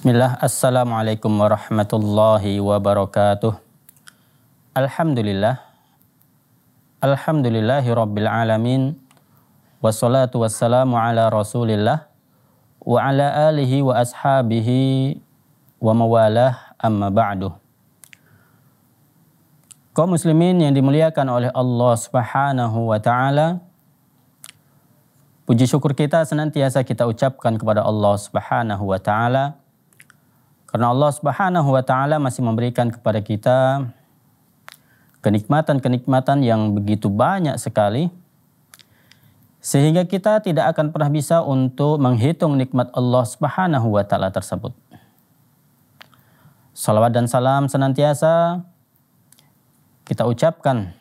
Bismillah, Assalamualaikum warahmatullahi wabarakatuh. Alhamdulillah. Alhamdulillahi rabbil alamin. Wassalatu wassalamu ala rasulillah. Wa ala alihi wa ashabihi wa mawalah amma ba'du. Kau muslimin yang dimuliakan oleh Allah subhanahu wa ta'ala. Puji syukur kita senantiasa kita ucapkan kepada Allah subhanahu wa ta'ala karena Allah Subhanahu wa taala masih memberikan kepada kita kenikmatan-kenikmatan yang begitu banyak sekali sehingga kita tidak akan pernah bisa untuk menghitung nikmat Allah Subhanahu wa taala tersebut. Salawat dan salam senantiasa kita ucapkan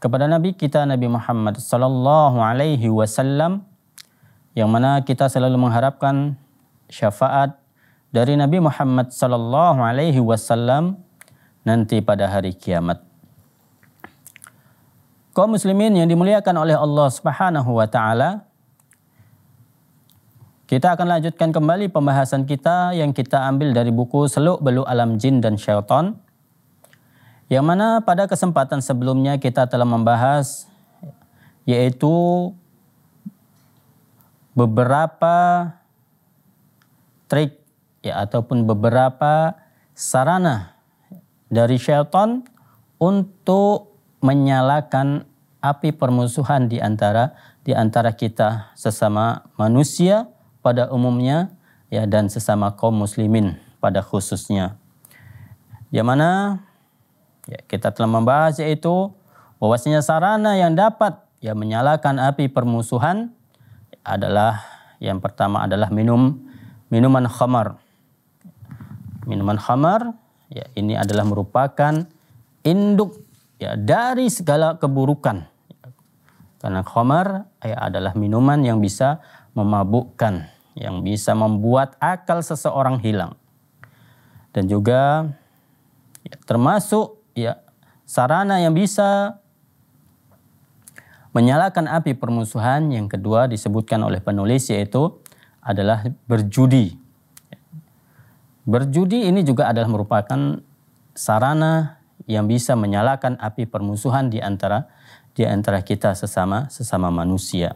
kepada Nabi kita Nabi Muhammad sallallahu alaihi wasallam yang mana kita selalu mengharapkan syafaat dari Nabi Muhammad sallallahu alaihi wasallam nanti pada hari kiamat. Kaum muslimin yang dimuliakan oleh Allah Subhanahu wa taala, kita akan lanjutkan kembali pembahasan kita yang kita ambil dari buku Seluk Beluk Alam Jin dan Syaitan. Yang mana pada kesempatan sebelumnya kita telah membahas yaitu beberapa trik ya ataupun beberapa sarana dari syaitan untuk menyalakan api permusuhan di antara di antara kita sesama manusia pada umumnya ya dan sesama kaum muslimin pada khususnya. Yang mana ya, kita telah membahas yaitu bahwasanya sarana yang dapat ya menyalakan api permusuhan adalah yang pertama adalah minum minuman khamar minuman khamar ya ini adalah merupakan induk ya dari segala keburukan. Karena khamar ya, adalah minuman yang bisa memabukkan, yang bisa membuat akal seseorang hilang. Dan juga ya, termasuk ya sarana yang bisa menyalakan api permusuhan yang kedua disebutkan oleh penulis yaitu adalah berjudi Berjudi ini juga adalah merupakan sarana yang bisa menyalakan api permusuhan di antara di antara kita sesama sesama manusia.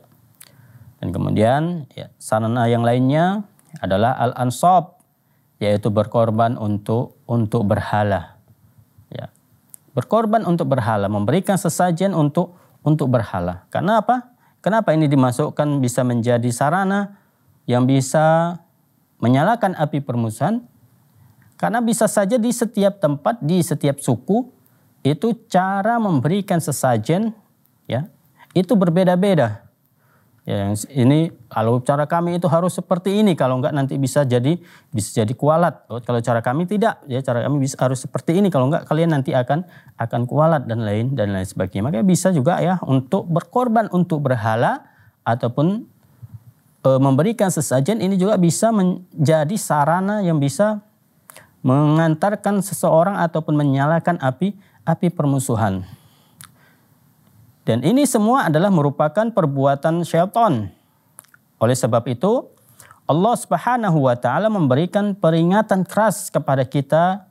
Dan kemudian ya, sarana yang lainnya adalah al-ansab yaitu berkorban untuk untuk berhala. Ya. Berkorban untuk berhala, memberikan sesajen untuk untuk berhala. Karena apa? Kenapa ini dimasukkan bisa menjadi sarana yang bisa menyalakan api permusuhan? Karena bisa saja di setiap tempat, di setiap suku, itu cara memberikan sesajen ya itu berbeda-beda. Ya, ini kalau cara kami itu harus seperti ini kalau enggak nanti bisa jadi bisa jadi kualat. Oh, kalau cara kami tidak, ya cara kami bisa, harus seperti ini kalau enggak kalian nanti akan akan kualat dan lain dan lain sebagainya. Makanya bisa juga ya untuk berkorban untuk berhala ataupun e, memberikan sesajen ini juga bisa menjadi sarana yang bisa mengantarkan seseorang ataupun menyalakan api api permusuhan. Dan ini semua adalah merupakan perbuatan syaitan. Oleh sebab itu, Allah Subhanahu wa taala memberikan peringatan keras kepada kita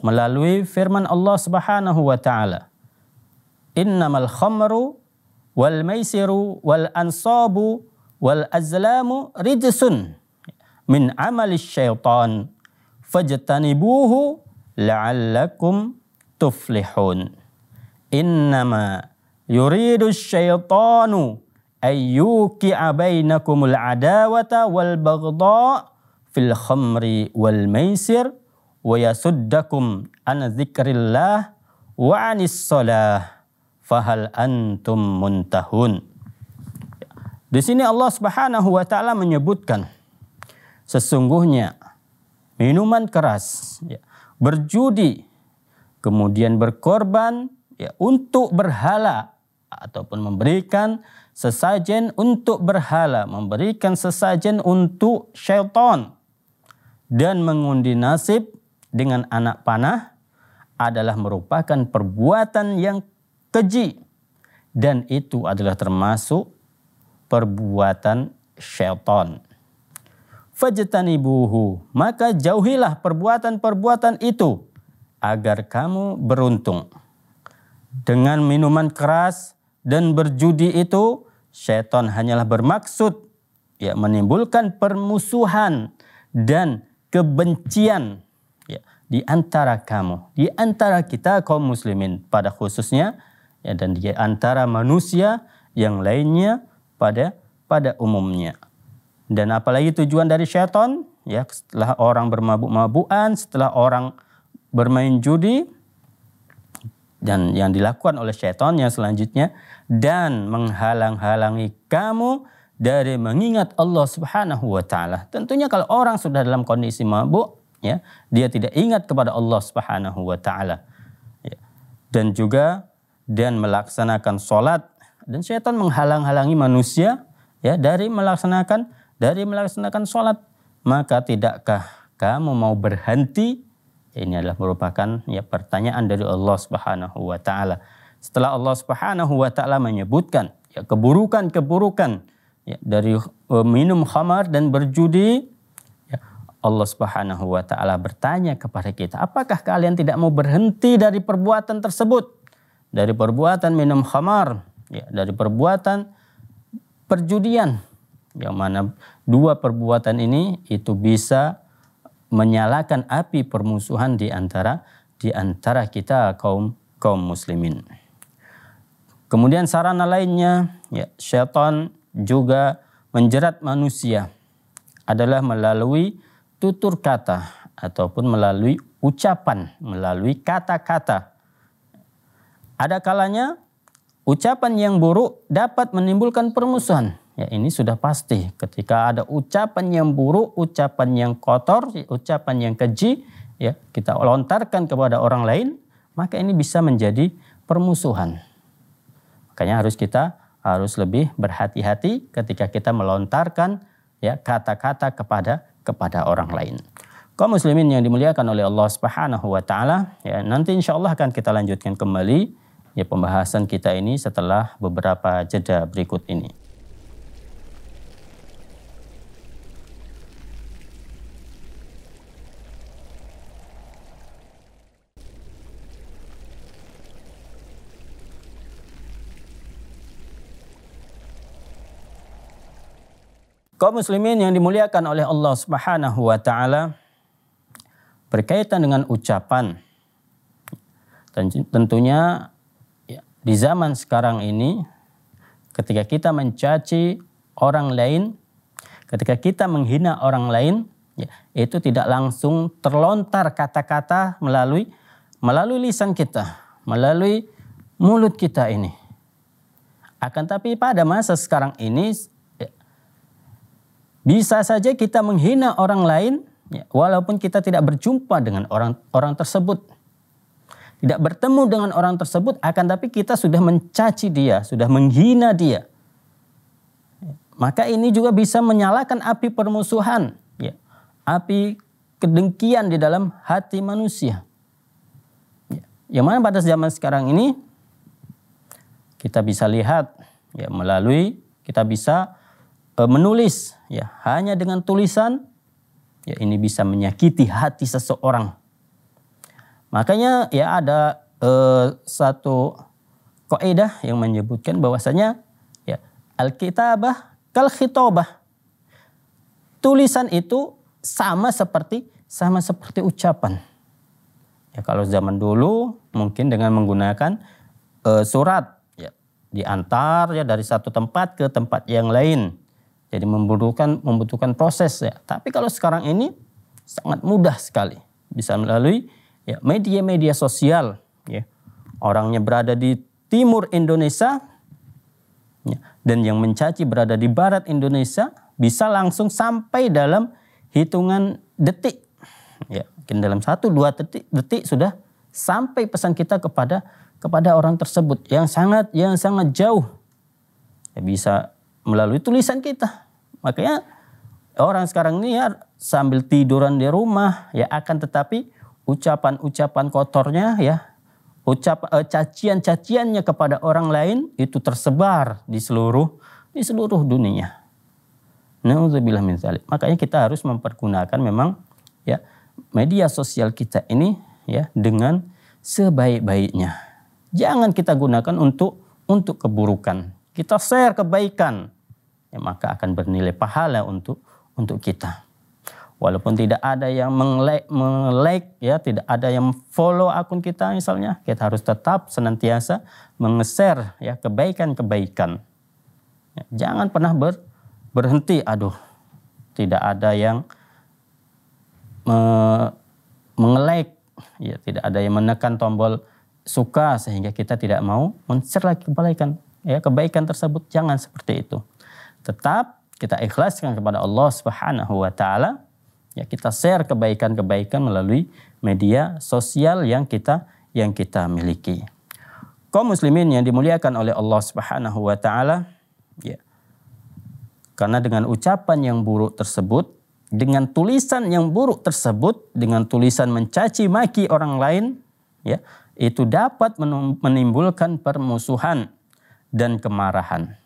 melalui firman Allah Subhanahu wa taala. Innamal khamru wal maisiru wal ansabu wal azlamu rijsun min amali syaitan fajtanibuhu la'allakum tuflihun. Innama yuridu syaitanu ayyuki abainakumul adawata wal bagda fil khamri wal maisir wa yasuddakum an zikrillah wa anis salah fahal antum muntahun. Di sini Allah Subhanahu wa taala menyebutkan sesungguhnya minuman keras, ya, berjudi, kemudian berkorban ya, untuk berhala ataupun memberikan sesajen untuk berhala, memberikan sesajen untuk syaitan dan mengundi nasib dengan anak panah adalah merupakan perbuatan yang keji dan itu adalah termasuk perbuatan syaitan fajtanibuhu maka jauhilah perbuatan-perbuatan itu agar kamu beruntung dengan minuman keras dan berjudi itu setan hanyalah bermaksud ya menimbulkan permusuhan dan kebencian ya di antara kamu di antara kita kaum muslimin pada khususnya ya dan di antara manusia yang lainnya pada pada umumnya dan apalagi tujuan dari syaitan, ya setelah orang bermabuk-mabukan, setelah orang bermain judi, dan yang dilakukan oleh syaitan yang selanjutnya, dan menghalang-halangi kamu dari mengingat Allah Subhanahu wa taala. Tentunya kalau orang sudah dalam kondisi mabuk, ya, dia tidak ingat kepada Allah Subhanahu wa taala. Ya. Dan juga dan melaksanakan sholat dan syaitan menghalang-halangi manusia ya dari melaksanakan dari melaksanakan sholat, maka tidakkah kamu mau berhenti? Ini adalah merupakan ya pertanyaan dari Allah Subhanahu wa taala. Setelah Allah Subhanahu wa taala menyebutkan ya keburukan-keburukan ya, dari uh, minum khamar dan berjudi, ya, Allah Subhanahu wa taala bertanya kepada kita, apakah kalian tidak mau berhenti dari perbuatan tersebut? Dari perbuatan minum khamar, ya, dari perbuatan perjudian, yang mana dua perbuatan ini itu bisa menyalakan api permusuhan di antara di antara kita kaum kaum muslimin. Kemudian sarana lainnya, ya, syaitan juga menjerat manusia adalah melalui tutur kata ataupun melalui ucapan, melalui kata-kata. Ada kalanya ucapan yang buruk dapat menimbulkan permusuhan. Ya ini sudah pasti ketika ada ucapan yang buruk, ucapan yang kotor, ucapan yang keji, ya kita lontarkan kepada orang lain, maka ini bisa menjadi permusuhan. Makanya harus kita harus lebih berhati-hati ketika kita melontarkan ya kata-kata kepada kepada orang lain. Kaum muslimin yang dimuliakan oleh Allah Subhanahu wa taala, ya nanti insyaallah akan kita lanjutkan kembali ya pembahasan kita ini setelah beberapa jeda berikut ini. Kau muslimin yang dimuliakan oleh Allah Subhanahu wa taala berkaitan dengan ucapan tentunya ya, di zaman sekarang ini ketika kita mencaci orang lain ketika kita menghina orang lain ya, itu tidak langsung terlontar kata-kata melalui melalui lisan kita melalui mulut kita ini akan tapi pada masa sekarang ini bisa saja kita menghina orang lain ya, walaupun kita tidak berjumpa dengan orang orang tersebut. Tidak bertemu dengan orang tersebut akan tapi kita sudah mencaci dia, sudah menghina dia. Maka ini juga bisa menyalakan api permusuhan, ya. Api kedengkian di dalam hati manusia. Ya. Yang mana pada zaman sekarang ini kita bisa lihat ya melalui kita bisa Eh, menulis ya hanya dengan tulisan ya ini bisa menyakiti hati seseorang. Makanya ya ada eh, satu kaidah yang menyebutkan bahwasanya ya alkitabah kal khitabah Tulisan itu sama seperti sama seperti ucapan. Ya kalau zaman dulu mungkin dengan menggunakan eh, surat ya diantar ya dari satu tempat ke tempat yang lain jadi membutuhkan membutuhkan proses ya. Tapi kalau sekarang ini sangat mudah sekali bisa melalui ya media-media sosial ya. Orangnya berada di timur Indonesia ya, dan yang mencaci berada di barat Indonesia bisa langsung sampai dalam hitungan detik. Ya, mungkin dalam 1 2 detik, detik sudah sampai pesan kita kepada kepada orang tersebut yang sangat yang sangat jauh. Ya, bisa melalui tulisan kita. Makanya orang sekarang ini ya sambil tiduran di rumah ya akan tetapi ucapan-ucapan kotornya ya ucap uh, cacian-caciannya kepada orang lain itu tersebar di seluruh di seluruh dunia. Nauzubillah min zalik. Makanya kita harus mempergunakan memang ya media sosial kita ini ya dengan sebaik-baiknya. Jangan kita gunakan untuk untuk keburukan kita share kebaikan, ya maka akan bernilai pahala untuk untuk kita. Walaupun tidak ada yang meng-like, meng-like ya, tidak ada yang follow akun kita misalnya, kita harus tetap senantiasa meng-share ya kebaikan-kebaikan. Ya, jangan pernah ber, berhenti, aduh, tidak ada yang me, meng-like, ya tidak ada yang menekan tombol suka sehingga kita tidak mau men-share lagi kebaikan ya kebaikan tersebut jangan seperti itu tetap kita ikhlaskan kepada Allah Subhanahu wa taala ya kita share kebaikan-kebaikan melalui media sosial yang kita yang kita miliki kaum muslimin yang dimuliakan oleh Allah Subhanahu wa taala ya karena dengan ucapan yang buruk tersebut dengan tulisan yang buruk tersebut, dengan tulisan mencaci maki orang lain, ya, itu dapat menimbulkan permusuhan dan kemarahan.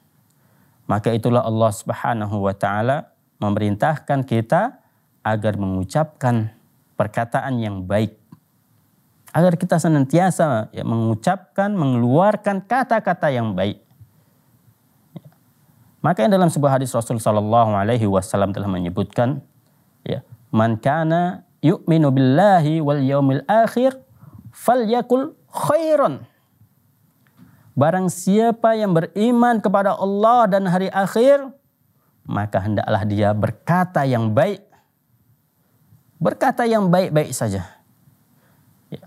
Maka itulah Allah Subhanahu wa taala memerintahkan kita agar mengucapkan perkataan yang baik. Agar kita senantiasa ya, mengucapkan, mengeluarkan kata-kata yang baik. Maka yang dalam sebuah hadis Rasul Shallallahu Alaihi Wasallam telah menyebutkan, ya, man kana yu'minu billahi wal yaumil akhir fal yakul khairan Barang siapa yang beriman kepada Allah dan hari akhir, maka hendaklah dia berkata yang baik. Berkata yang baik-baik saja. Ya.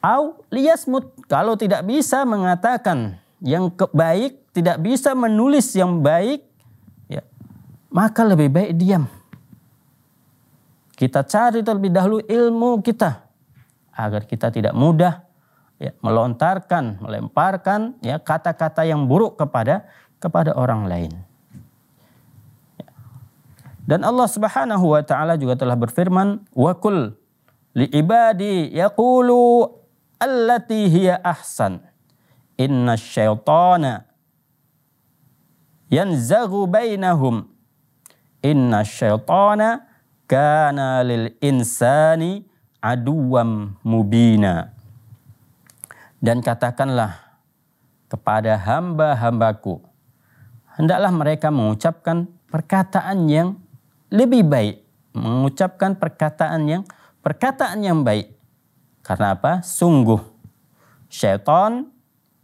Au liyasmut. Kalau tidak bisa mengatakan yang baik, tidak bisa menulis yang baik, ya, maka lebih baik diam. Kita cari terlebih dahulu ilmu kita agar kita tidak mudah ya, melontarkan, melemparkan ya kata-kata yang buruk kepada kepada orang lain. Ya. Dan Allah Subhanahu wa taala juga telah berfirman, "Wa kul li ibadi yaqulu allati hiya ahsan. Inna syaitana yanzaghu bainahum. Inna syaitana kana lil insani aduwam mubina." dan katakanlah kepada hamba-hambaku, hendaklah mereka mengucapkan perkataan yang lebih baik, mengucapkan perkataan yang perkataan yang baik. Karena apa? Sungguh syaitan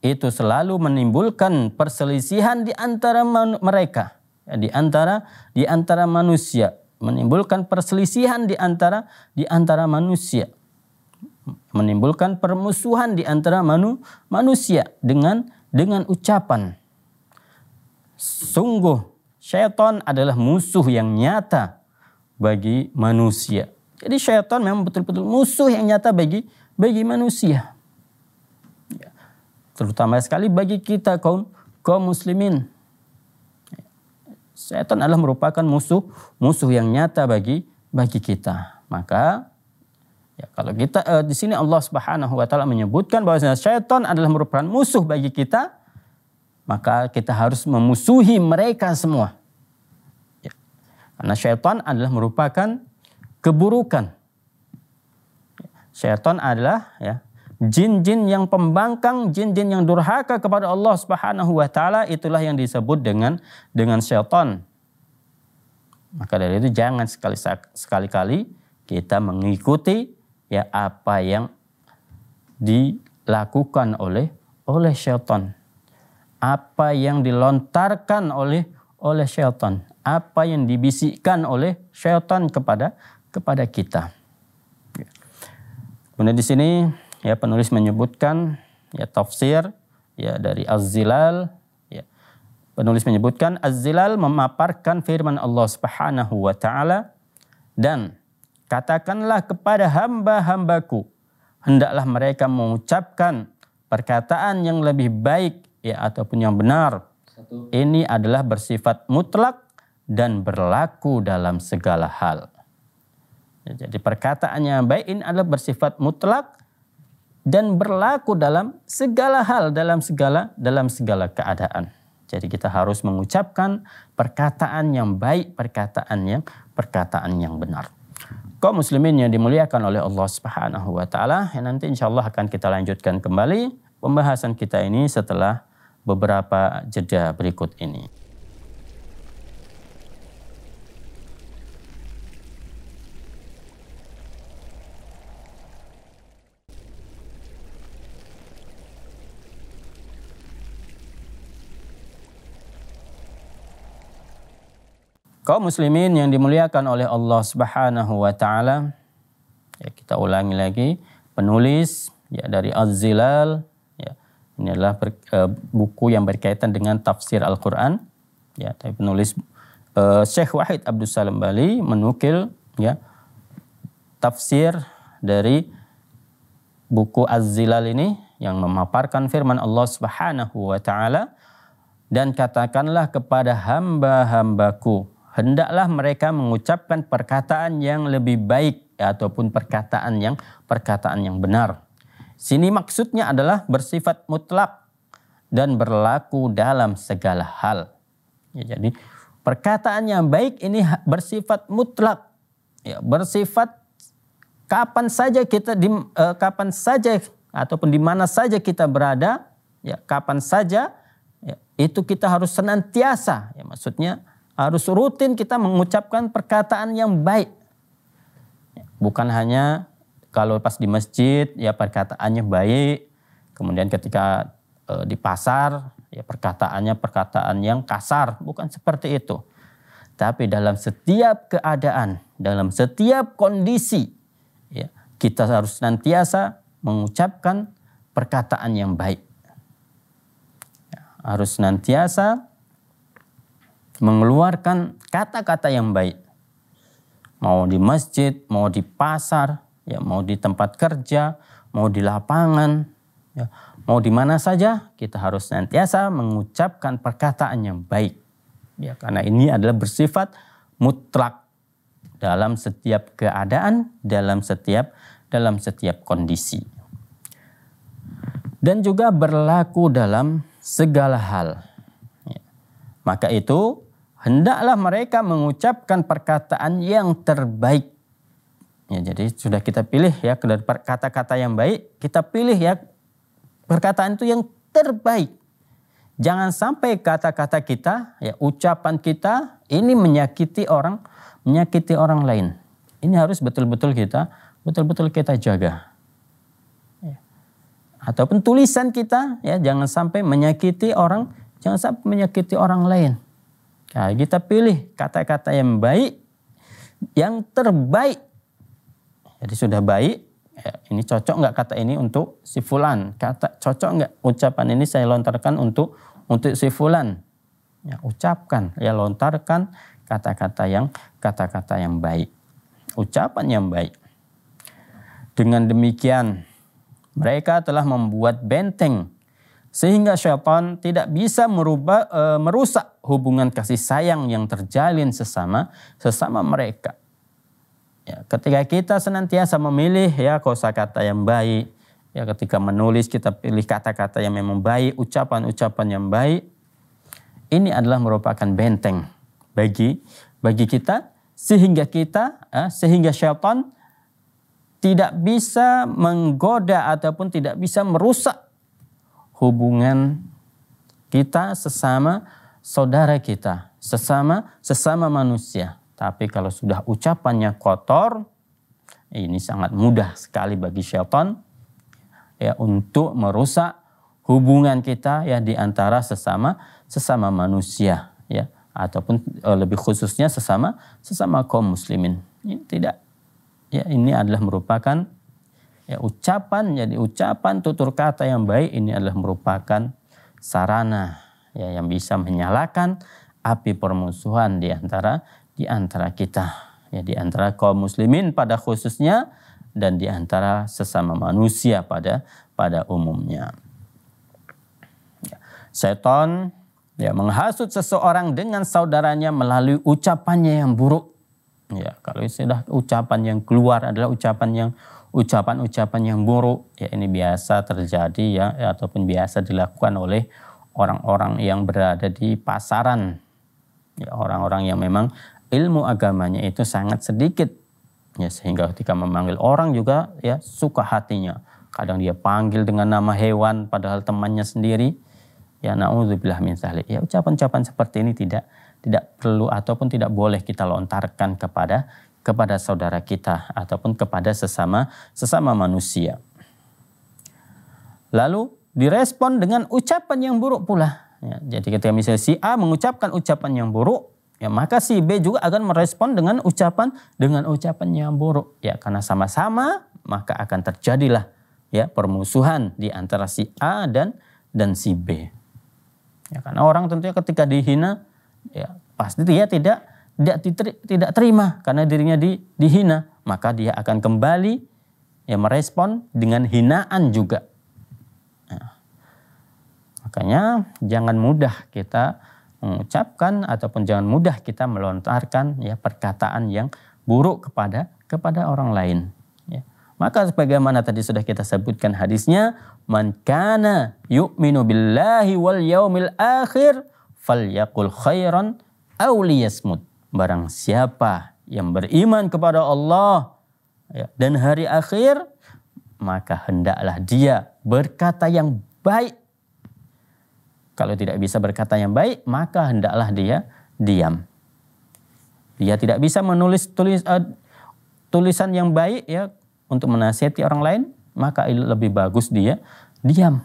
itu selalu menimbulkan perselisihan di antara mereka, ya, di antara di antara manusia, menimbulkan perselisihan di antara di antara manusia menimbulkan permusuhan di antara manu, manusia dengan dengan ucapan. Sungguh syaitan adalah musuh yang nyata bagi manusia. Jadi syaitan memang betul-betul musuh yang nyata bagi bagi manusia. Ya. Terutama sekali bagi kita kaum kaum muslimin. Syaitan adalah merupakan musuh musuh yang nyata bagi bagi kita. Maka Ya, kalau kita uh, di sini Allah Subhanahu wa taala menyebutkan bahwa syaitan adalah merupakan musuh bagi kita, maka kita harus memusuhi mereka semua. Ya. Karena syaitan adalah merupakan keburukan. Ya. Syaitan adalah ya, jin-jin yang pembangkang, jin-jin yang durhaka kepada Allah Subhanahu wa taala itulah yang disebut dengan dengan syaitan. Maka dari itu jangan sekali sekali-kali kita mengikuti ya apa yang dilakukan oleh oleh syaitan. Apa yang dilontarkan oleh oleh syaitan, apa yang dibisikkan oleh syaitan kepada kepada kita. Ya. Kemudian di sini ya penulis menyebutkan ya tafsir ya dari Az-Zilal ya. Penulis menyebutkan Az-Zilal memaparkan firman Allah Subhanahu wa taala dan Katakanlah kepada hamba-hambaku, hendaklah mereka mengucapkan perkataan yang lebih baik ya ataupun yang benar. Ini adalah bersifat mutlak dan berlaku dalam segala hal. Ya, jadi perkataan yang baik ini adalah bersifat mutlak dan berlaku dalam segala hal, dalam segala dalam segala keadaan. Jadi kita harus mengucapkan perkataan yang baik, perkataan yang perkataan yang benar kaum muslimin yang dimuliakan oleh Allah Subhanahu wa taala. Ya, nanti insyaallah akan kita lanjutkan kembali pembahasan kita ini setelah beberapa jeda berikut ini. Kau muslimin yang dimuliakan oleh Allah Subhanahu wa taala. Ya, kita ulangi lagi, penulis ya dari Az-Zilal ya. Ini adalah ber, e, buku yang berkaitan dengan tafsir Al-Qur'an. Ya, tapi penulis e, Syekh Wahid Abdul Salam Bali menukil ya tafsir dari buku Az-Zilal ini yang memaparkan firman Allah Subhanahu wa taala dan katakanlah kepada hamba-hambaku hendaklah mereka mengucapkan perkataan yang lebih baik ataupun perkataan yang perkataan yang benar. Sini maksudnya adalah bersifat mutlak dan berlaku dalam segala hal. Ya, jadi perkataan yang baik ini bersifat mutlak, ya, bersifat kapan saja kita di eh, kapan saja ataupun di mana saja kita berada, ya kapan saja ya, itu kita harus senantiasa, ya maksudnya harus rutin kita mengucapkan perkataan yang baik. Bukan hanya kalau pas di masjid ya perkataannya baik, kemudian ketika e, di pasar ya perkataannya perkataan yang kasar, bukan seperti itu. Tapi dalam setiap keadaan, dalam setiap kondisi, ya, kita harus nantiasa mengucapkan perkataan yang baik. Ya, harus nantiasa mengeluarkan kata-kata yang baik. Mau di masjid, mau di pasar, ya mau di tempat kerja, mau di lapangan, ya, mau di mana saja kita harus senantiasa mengucapkan perkataan yang baik. Ya, karena ini adalah bersifat mutlak dalam setiap keadaan, dalam setiap dalam setiap kondisi. Dan juga berlaku dalam segala hal maka itu hendaklah mereka mengucapkan perkataan yang terbaik. Ya, jadi sudah kita pilih ya dari kata-kata yang baik, kita pilih ya perkataan itu yang terbaik. Jangan sampai kata-kata kita, ya ucapan kita ini menyakiti orang, menyakiti orang lain. Ini harus betul-betul kita, betul-betul kita jaga. Ya. Ataupun tulisan kita, ya jangan sampai menyakiti orang, Jangan sampai menyakiti orang lain. Nah, kita pilih kata-kata yang baik, yang terbaik. Jadi sudah baik, ya, ini cocok nggak kata ini untuk si fulan? Kata cocok nggak ucapan ini saya lontarkan untuk untuk si fulan? Ya, ucapkan, ya lontarkan kata-kata yang kata-kata yang baik, ucapan yang baik. Dengan demikian, mereka telah membuat benteng sehingga syaitan tidak bisa merubah e, merusak hubungan kasih sayang yang terjalin sesama sesama mereka. Ya, ketika kita senantiasa memilih ya kosakata yang baik, ya ketika menulis kita pilih kata-kata yang memang baik, ucapan-ucapan yang baik, ini adalah merupakan benteng bagi bagi kita sehingga kita ya, sehingga syaitan tidak bisa menggoda ataupun tidak bisa merusak hubungan kita sesama saudara kita, sesama sesama manusia. Tapi kalau sudah ucapannya kotor, ini sangat mudah sekali bagi Shelton ya untuk merusak hubungan kita ya di antara sesama sesama manusia ya ataupun e, lebih khususnya sesama sesama kaum muslimin. Ini tidak ya ini adalah merupakan Ya, ucapan jadi ucapan tutur kata yang baik ini adalah merupakan sarana ya yang bisa menyalakan api permusuhan di antara di antara kita ya di antara kaum muslimin pada khususnya dan di antara sesama manusia pada pada umumnya. Ya, setan ya menghasut seseorang dengan saudaranya melalui ucapannya yang buruk. Ya, kalau sudah ucapan yang keluar adalah ucapan yang ucapan-ucapan yang buruk ya ini biasa terjadi ya, ya ataupun biasa dilakukan oleh orang-orang yang berada di pasaran ya orang-orang yang memang ilmu agamanya itu sangat sedikit ya sehingga ketika memanggil orang juga ya suka hatinya kadang dia panggil dengan nama hewan padahal temannya sendiri ya naudzubillah min sahli. Ya ucapan-ucapan seperti ini tidak tidak perlu ataupun tidak boleh kita lontarkan kepada kepada saudara kita ataupun kepada sesama sesama manusia. Lalu direspon dengan ucapan yang buruk pula. Ya, jadi ketika misalnya si A mengucapkan ucapan yang buruk, ya maka si B juga akan merespon dengan ucapan dengan ucapan yang buruk. Ya karena sama-sama maka akan terjadilah ya permusuhan di antara si A dan dan si B. Ya karena orang tentunya ketika dihina ya pasti dia tidak tidak, tidak terima karena dirinya di, dihina, maka dia akan kembali ya merespon dengan hinaan juga. Nah, makanya jangan mudah kita mengucapkan ataupun jangan mudah kita melontarkan ya perkataan yang buruk kepada kepada orang lain. Ya. Maka sebagaimana tadi sudah kita sebutkan hadisnya, man kana yu'minu billahi wal yaumil akhir yakul khairan awliyasmud barang siapa yang beriman kepada Allah ya, dan hari akhir maka hendaklah dia berkata yang baik kalau tidak bisa berkata yang baik maka hendaklah dia diam dia tidak bisa menulis tulis uh, tulisan yang baik ya untuk menasihati orang lain maka lebih bagus dia diam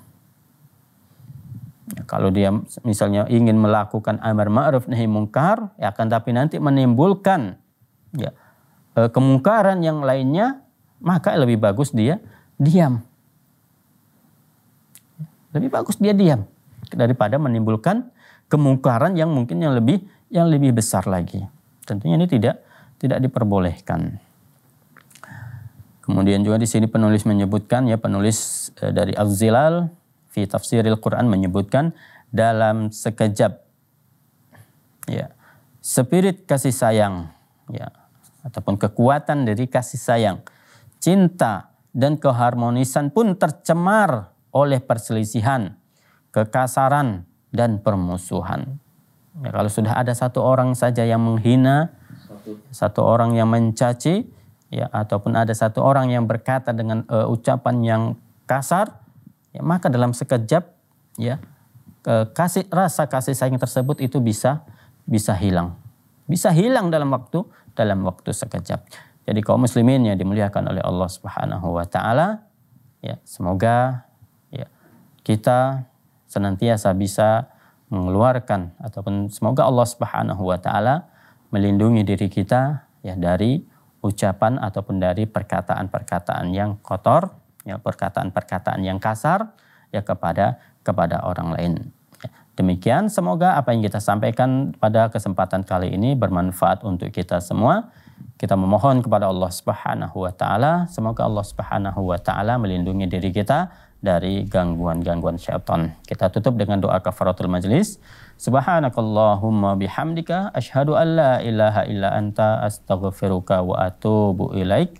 kalau dia misalnya ingin melakukan amar ma'ruf nahi mungkar, ya akan tapi nanti menimbulkan ya eh, kemungkaran yang lainnya, maka lebih bagus dia diam. Lebih bagus dia diam daripada menimbulkan kemungkaran yang mungkin yang lebih yang lebih besar lagi. Tentunya ini tidak tidak diperbolehkan. Kemudian juga di sini penulis menyebutkan ya penulis eh, dari Az-Zilal fi tafsiril Quran menyebutkan dalam sekejap ya spirit kasih sayang ya ataupun kekuatan dari kasih sayang cinta dan keharmonisan pun tercemar oleh perselisihan kekasaran dan permusuhan ya, kalau sudah ada satu orang saja yang menghina satu, satu orang yang mencaci ya ataupun ada satu orang yang berkata dengan uh, ucapan yang kasar ya, maka dalam sekejap ya kasih rasa kasih sayang tersebut itu bisa bisa hilang. Bisa hilang dalam waktu dalam waktu sekejap. Jadi kaum muslimin yang dimuliakan oleh Allah Subhanahu wa taala ya semoga ya kita senantiasa bisa mengeluarkan ataupun semoga Allah Subhanahu wa taala melindungi diri kita ya dari ucapan ataupun dari perkataan-perkataan yang kotor ya perkataan-perkataan yang kasar ya kepada kepada orang lain. Demikian semoga apa yang kita sampaikan pada kesempatan kali ini bermanfaat untuk kita semua. Kita memohon kepada Allah Subhanahu wa taala, semoga Allah Subhanahu wa taala melindungi diri kita dari gangguan-gangguan syaitan. Kita tutup dengan doa kafaratul majlis. Subhanakallahumma bihamdika asyhadu an la ilaha illa anta astaghfiruka wa atubu ilaika.